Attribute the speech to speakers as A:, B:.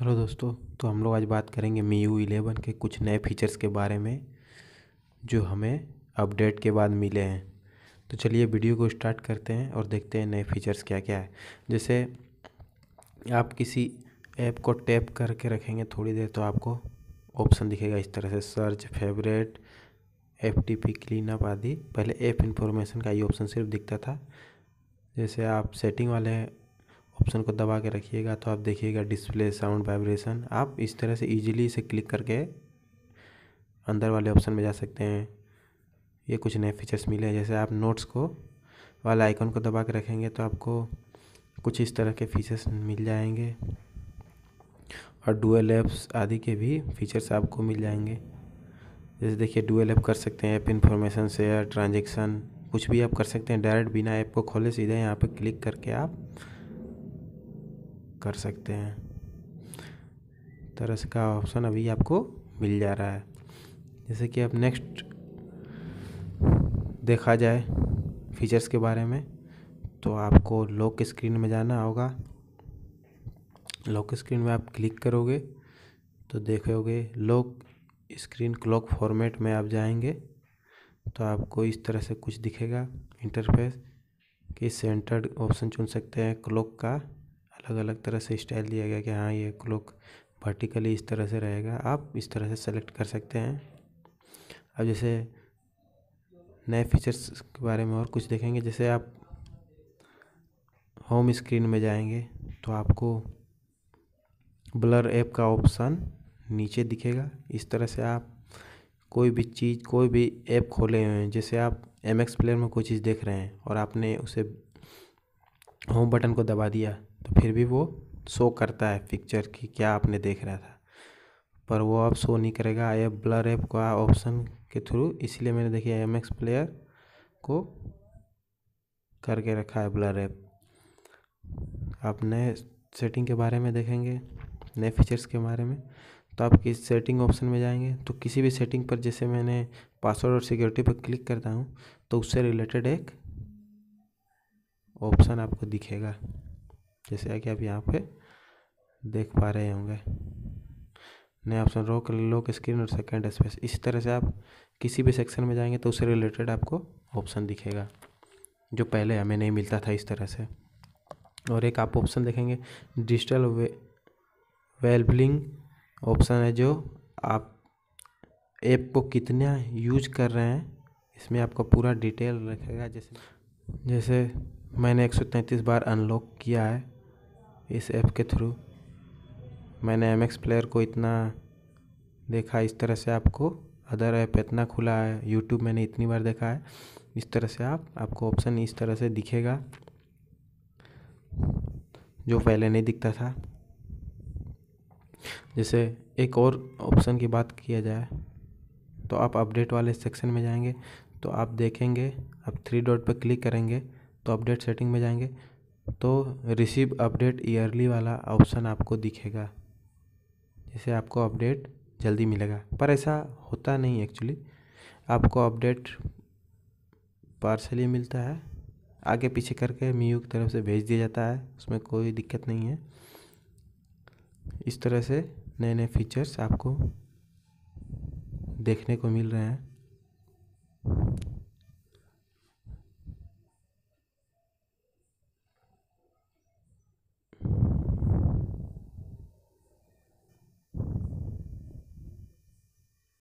A: hello दोस्तों तो हम लोग आज बात करेंगे मी यू इलेवन के कुछ नए फीचर्स के बारे में जो हमें अपडेट के बाद मिले हैं तो चलिए वीडियो को स्टार्ट करते हैं और देखते हैं नए फीचर्स क्या क्या है जैसे आप किसी ऐप को टैप करके रखेंगे थोड़ी देर तो आपको ऑप्शन दिखेगा इस तरह से search favourite F T P cleanup आदि पहले ऐप इन्फॉर्मेशन का ये ऑप्शन सिर्फ दिखता था जैसे आप सेटिंग वाले ऑप्शन को दबा के रखिएगा तो आप देखिएगा डिस्प्ले साउंड वाइब्रेशन आप इस तरह से ईजिली इसे क्लिक करके अंदर वाले ऑप्शन में जा सकते हैं ये कुछ नए फीचर्स मिले हैं जैसे आप नोट्स को वाला आइकन को दबा के रखेंगे तो आपको कुछ इस तरह के फीचर्स मिल जाएंगे और डुअल ऐप्स आदि के भी फीचर्स आपको मिल जाएंगे जैसे देखिए डुअल ऐप कर सकते हैं ऐप इन्फॉर्मेशन शेयर ट्रांजेक्शन कुछ भी आप कर सकते हैं डायरेक्ट बिना ऐप को खोले सीधे यहाँ पर क्लिक करके आप कर सकते हैं तरह से का ऑप्शन अभी आपको मिल जा रहा है जैसे कि अब नेक्स्ट देखा जाए फीचर्स के बारे में तो आपको लॉक स्क्रीन में जाना होगा लॉक स्क्रीन में आप क्लिक करोगे तो देखोगे लॉक स्क्रीन क्लॉक फॉर्मेट में आप जाएंगे तो आपको इस तरह से कुछ दिखेगा इंटरफेस कि सेंटर्ड ऑप्शन चुन सकते हैं क्लॉक का अलग अलग तरह से स्टाइल दिया गया कि हाँ ये क्लोक वर्टिकली इस तरह से रहेगा आप इस तरह से सेलेक्ट कर सकते हैं अब जैसे नए फीचर्स के बारे में और कुछ देखेंगे जैसे आप होम स्क्रीन में जाएंगे तो आपको ब्लर ऐप का ऑप्शन नीचे दिखेगा इस तरह से आप कोई भी चीज़ कोई भी ऐप खोले हुए हैं जैसे आप एम एक्स प्लेयर में कोई चीज़ देख रहे हैं और आपने उसे होम बटन को दबा दिया तो फिर भी वो शो करता है पिक्चर कि क्या आपने देख रहा था पर वो अब शो नहीं करेगा आई एफ ब्लर ऐप का ऑप्शन के थ्रू इसलिए मैंने देखिए आई एम एक्स प्लेयर को करके रखा है ब्लर ऐप आप नए सेटिंग के बारे में देखेंगे नए फीचर्स के बारे में तो आप किस सेटिंग ऑप्शन में जाएंगे तो किसी भी सेटिंग पर जैसे मैंने पासवर्ड और सिक्योरिटी पर क्लिक करता हूँ तो उससे रिलेटेड एक ऑप्शन आपको दिखेगा जैसे कि आप यहाँ पे देख पा रहे होंगे नए ऑप्शन रोक लोक स्क्रीन और सेकेंड स्पेस इस तरह से आप किसी भी सेक्शन में जाएंगे तो उससे रिलेटेड आपको ऑप्शन दिखेगा जो पहले हमें नहीं मिलता था इस तरह से और एक आप ऑप्शन देखेंगे डिजिटल वे वेल्बलिंग ऑप्शन है जो आप ऐप को कितना यूज कर रहे हैं इसमें आपको पूरा डिटेल रखेगा जैसे जैसे मैंने एक सौ तैंतीस बार अनलॉक किया है इस ऐप के थ्रू मैंने एम एक्स प्लेयर को इतना देखा इस तरह से आपको अदर ऐप इतना खुला है यूट्यूब मैंने इतनी बार देखा है इस तरह से आप आपको ऑप्शन इस तरह से दिखेगा जो पहले नहीं दिखता था जैसे एक और ऑप्शन की बात किया जाए तो आप अपडेट वाले सेक्शन में जाएंगे तो आप देखेंगे आप थ्री डॉट पर क्लिक करेंगे तो अपडेट सेटिंग में जाएंगे तो रिसीव अपडेट ईयरली वाला ऑप्शन आपको दिखेगा जैसे आपको अपडेट जल्दी मिलेगा पर ऐसा होता नहीं एक्चुअली आपको अपडेट पार्सली मिलता है आगे पीछे करके मी की तरफ से भेज दिया जाता है उसमें कोई दिक्कत नहीं है इस तरह से नए नए फीचर्स आपको देखने को मिल रहे हैं